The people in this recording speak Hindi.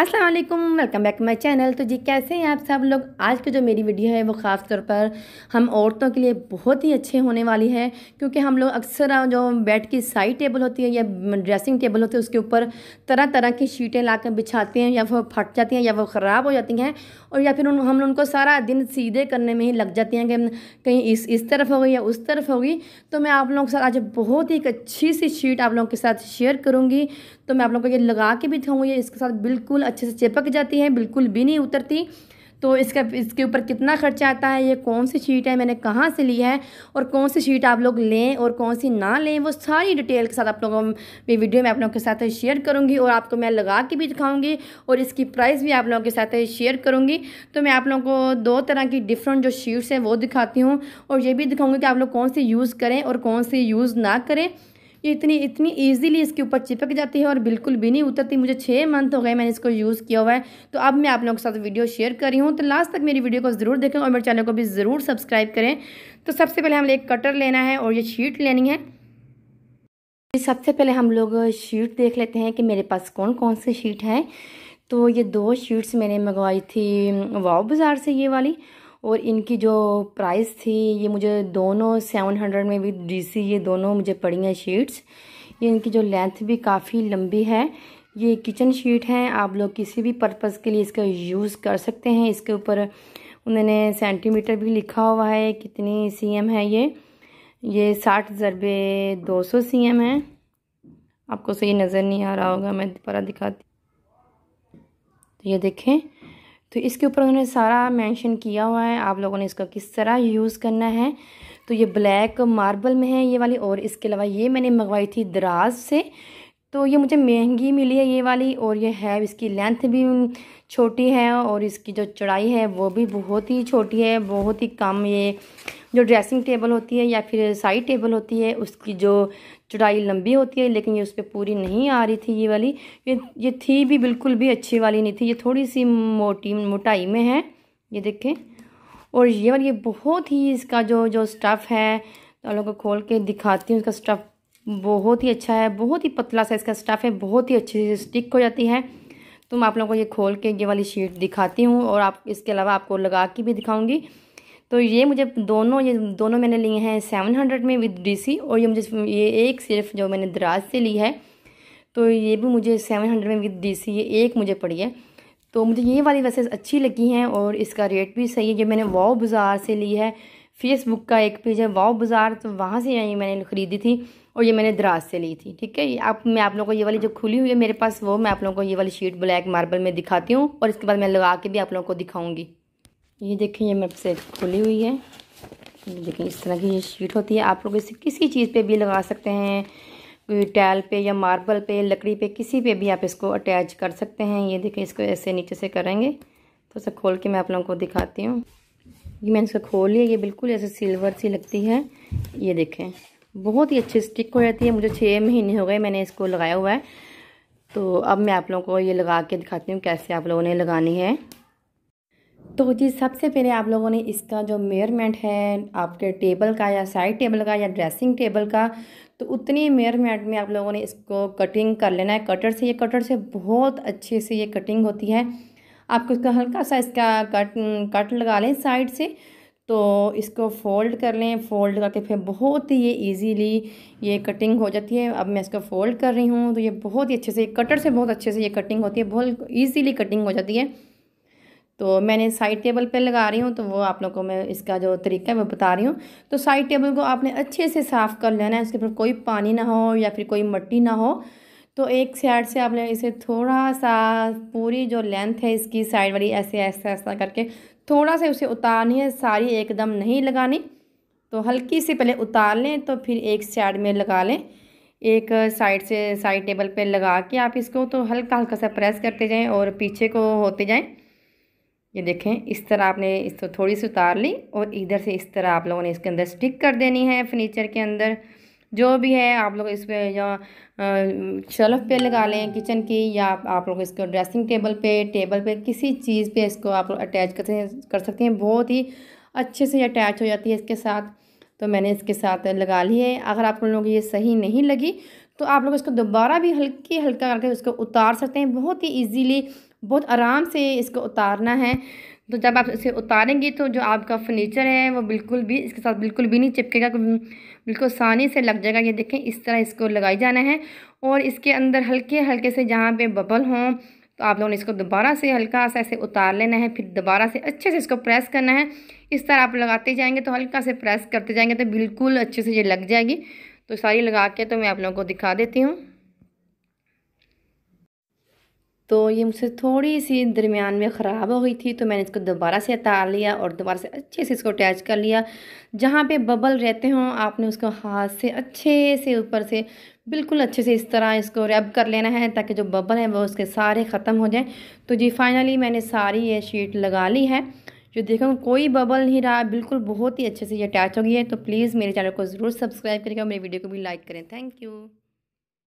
अस्सलाम वालेकुम वेलकम बैक माय चैनल तो जी कैसे हैं आप सब लोग आज की जो मेरी वीडियो है वो ख़ास तौर पर हम औरतों के लिए बहुत ही अच्छे होने वाली है क्योंकि हम लोग अक्सर जो बेड की साइड टेबल होती है या ड्रेसिंग टेबल होती है उसके ऊपर तरह तरह की शीटें ला कर बिछाते हैं या वो फट जाती हैं या वो ख़राब हो जाती हैं और या फिर उन हम उनको सारा दिन सीधे करने में ही लग जाती हैं कि कहीं इस इस तरफ हो गई या उस तरफ होगी तो मैं आप लोगों के साथ आज बहुत ही एक अच्छी सी शीट आप लोगों के साथ शेयर करूँगी तो मैं आप लोगों को ये लगा के भी दिखाऊँगी इसके साथ बिल्कुल अच्छे से चिपक जाती हैं बिल्कुल भी नहीं उतरती तो इसका इसके ऊपर कितना खर्चा आता है ये कौन सी शीट है मैंने कहाँ से ली है और कौन सी शीट आप लोग लें और कौन सी ना लें वो सारी डिटेल के साथ आप लोगों में वीडियो में आप लोगों के साथ शेयर करूँगी और आपको मैं लगा के भी दिखाऊँगी और इसकी प्राइस भी आप लोगों के साथ शेयर करूँगी तो मैं आप लोगों को दो तरह की डिफरेंट जो शीट्स हैं वो दिखाती हूँ और ये भी दिखाऊँगी कि आप लोग कौन सी यूज़ करें और कौन सी यूज़ ना करें ये इतनी इतनी ईजिली इसके ऊपर चिपक जाती है और बिल्कुल भी नहीं उतरती मुझे छः मंथ हो गए मैंने इसको यूज़ किया हुआ है तो अब मैं आप लोगों के साथ वीडियो शेयर कर रही हूँ तो लास्ट तक मेरी वीडियो को ज़रूर देखें और मेरे चैनल को भी ज़रूर सब्सक्राइब करें तो सबसे पहले हमें एक कटर लेना है और ये शीट लेनी है सबसे पहले हम लोग शीट देख लेते हैं कि मेरे पास कौन कौन सी शीट है तो ये दो शीट्स मैंने मंगवाई थी वाओ बाज़ार से ये वाली और इनकी जो प्राइस थी ये मुझे दोनों सेवन हंड्रेड में भी डीसी ये दोनों मुझे पड़ी हैं शीट्स ये इनकी जो लेंथ भी काफ़ी लंबी है ये किचन शीट है आप लोग किसी भी पर्पज़ के लिए इसका यूज़ कर सकते हैं इसके ऊपर उन्होंने सेंटीमीटर भी लिखा हुआ है कितनी सी है ये ये साठ ज़रबे दो सौ सी एम है आपको सही नज़र नहीं आ रहा होगा मैं दोबारा दिखाती तो ये देखें तो इसके ऊपर उन्होंने सारा मेंशन किया हुआ है आप लोगों ने इसका किस तरह यूज़ करना है तो ये ब्लैक मार्बल में है ये वाली और इसके अलावा ये मैंने मंगवाई थी दराज से तो ये मुझे महंगी मिली है ये वाली और ये है इसकी लेंथ भी छोटी है और इसकी जो चौड़ाई है वो भी बहुत ही छोटी है बहुत ही कम ये जो ड्रेसिंग टेबल होती है या फिर साइड टेबल होती है उसकी जो चौड़ाई लंबी होती है लेकिन ये उस पर पूरी नहीं आ रही थी ये वाली ये ये थी भी बिल्कुल भी अच्छी वाली नहीं थी ये थोड़ी सी मोटी मोटाई में है ये देखें और ये वाली ये बहुत ही इसका जो जो स्टफ़ है तो लोगों को खोल के दिखाती हूँ उसका स्टफ़ बहुत ही अच्छा है बहुत ही पतला सा इसका स्टफ़ है बहुत ही अच्छे से स्टिक हो जाती है तो मैं आप लोगों को ये खोल के ये वाली शीट दिखाती हूँ और आप इसके अलावा आपको लगा के भी दिखाऊँगी तो ये मुझे दोनों ये दोनों मैंने लिए हैं सेवन हंड्रेड में विद डीसी और ये मुझे ये एक सिर्फ जो मैंने दराज से ली है तो ये भी मुझे सेवन हंड्रेड में विद डीसी ये एक मुझे पड़ी है तो मुझे ये वाली वैसे अच्छी लगी हैं और इसका रेट भी सही है ये मैंने वाओ बाज़ार से ली है फेसबुक का एक पेज है वाओ बाज़ार तो वहाँ से ये मैंने ख़रीदी थी और ये मैंने द्रास से ली थी ठीक है आप मैं आप लोगों को ये वाली जो खुली हुई है मेरे पास वो मैं आप लोगों को ये वाली शीट ब्लैक मार्बल में दिखाती हूँ और इसके बाद मैं लगा के भी आप लोगों को दिखाऊँगी ये देखिए ये मेरे से खुली हुई है देखिए इस तरह की ये शीट होती है आप लोग इसे किसी चीज़ पर भी लगा सकते हैं टैल पे या मार्बल पे लकड़ी पे किसी पे भी आप इसको अटैच कर सकते हैं ये देखें इसको ऐसे नीचे से करेंगे तो इसे खोल के मैं आप लोगों को दिखाती हूँ ये मैंने इसको खोल लिया ये बिल्कुल ऐसे सिल्वर सी लगती है ये देखें बहुत ही अच्छी स्टिक हो जाती है मुझे छः महीने हो गए मैंने इसको लगाया हुआ है तो अब मैं आप लोगों को ये लगा के दिखाती हूँ कैसे आप लोगों ने लगानी है तो जी सबसे पहले आप लोगों ने इसका जो मेयरमेंट है आपके टेबल का या साइड टेबल का या ड्रेसिंग टेबल का तो उतनी मेयरमेंट में आप लोगों ने इसको कटिंग कर लेना है कटर से ये कटर से बहुत अच्छे से ये कटिंग होती है आपको इसका हल्का सा इसका कट कट लगा लें साइड से तो इसको फ़ोल्ड कर लें फ़ोल्ड करके फिर बहुत ही ये इजीली ये कटिंग हो जाती है अब मैं इसको फ़ोल्ड कर रही हूँ तो ये बहुत ही अच्छे से कटर से बहुत अच्छे से ये कटिंग होती है बहुत ईजीली कटिंग हो जाती है तो मैंने साइड टेबल पे लगा रही हूँ तो वो आप लोग को मैं इसका जो तरीका है वो बता रही हूँ तो साइड टेबल को आपने अच्छे से साफ़ कर लेना है उसके ऊपर कोई पानी ना हो या फिर कोई मट्टी ना हो तो एक साइड से आपने इसे थोड़ा सा पूरी जो लेंथ है इसकी साइड वाली ऐसे ऐसे ऐसा करके थोड़ा सा उसे उतारनी है सारी एकदम नहीं लगानी तो हल्की सी पहले उतार लें तो फिर एक साइड में लगा लें एक साइड से साइड टेबल पे लगा के आप इसको तो हल्का हल्का सा प्रेस करते जाएं और पीछे को होते जाएं ये देखें इस तरह आपने इसको थोड़ी सी उतार ली और इधर से इस तरह आप लोगों ने इसके अंदर स्टिक कर देनी है फर्नीचर के अंदर जो भी है आप लोग इस पर या शेल्फ पे लगा लें किचन की या आप लोग इसको ड्रेसिंग टेबल पे टेबल पे किसी चीज़ पे इसको आप लोग अटैच कर कर सकते हैं बहुत ही अच्छे से अटैच हो जाती है इसके साथ तो मैंने इसके साथ लगा ली है अगर आप लोग ये सही नहीं लगी तो आप लोग इसको दोबारा भी हल्की हल्का करके उसको उतार सकते हैं बहुत ही ईजीली बहुत आराम से इसको उतारना है तो जब आप इसे उतारेंगी तो जो आपका फर्नीचर है वो बिल्कुल भी इसके साथ बिल्कुल भी नहीं चिपकेगा बिल्कुल आसानी से लग जाएगा ये देखें इस तरह इसको लगाई जाना है और इसके अंदर हल्के हल्के से जहाँ पे बबल हों तो आप लोगों ने इसको दोबारा से हल्का सा ऐसे उतार लेना है फिर दोबारा से अच्छे से इसको प्रेस करना है इस तरह आप लगाते जाएंगे तो हल्का से प्रेस करते जाएंगे तो बिल्कुल अच्छे से ये लग जाएगी तो सारी लगा के तो मैं आप लोगों को दिखा देती हूँ तो ये मुझसे थोड़ी सी दरमियान में ख़राब हो गई थी तो मैंने इसको दोबारा से उतार लिया और दोबारा से अच्छे से इसको अटैच कर लिया जहाँ पे बबल रहते हों आपने उसको हाथ से अच्छे से ऊपर से बिल्कुल अच्छे से इस तरह इसको रब कर लेना है ताकि जो बबल हैं वो उसके सारे ख़त्म हो जाएँ तो जी फाइनली मैंने सारी ये शीट लगा ली है जो देखो कोई बबल नहीं रहा बिल्कुल बहुत ही अच्छे से ये अटैच हो गई है तो प्लीज़ मेरे चैनल को ज़रूर सब्सक्राइब करेगा मेरे वीडियो को भी लाइक करें थैंक यू